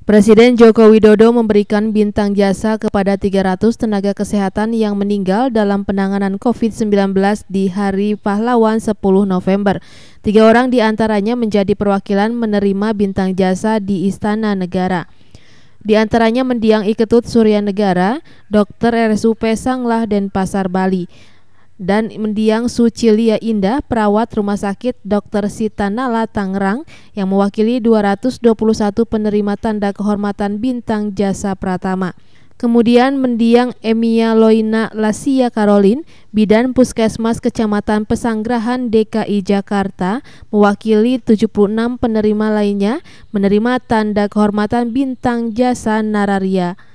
Presiden Joko Widodo memberikan bintang jasa kepada 300 tenaga kesehatan yang meninggal dalam penanganan COVID-19 di Hari Pahlawan 10 November. Tiga orang diantaranya menjadi perwakilan menerima bintang jasa di Istana Negara. Di antaranya mendiang Iketut Surya Negara, Dr. RSUP Sanglah dan Pasar Bali dan mendiang Sucilia Indah, perawat Rumah Sakit Dr. Sita Nala Tangerang yang mewakili 221 penerima tanda kehormatan bintang jasa Pratama. Kemudian mendiang Emia Loina Lasia Karolin, bidan Puskesmas Kecamatan Pesanggrahan, DKI Jakarta, mewakili 76 penerima lainnya menerima tanda kehormatan bintang jasa Nararia.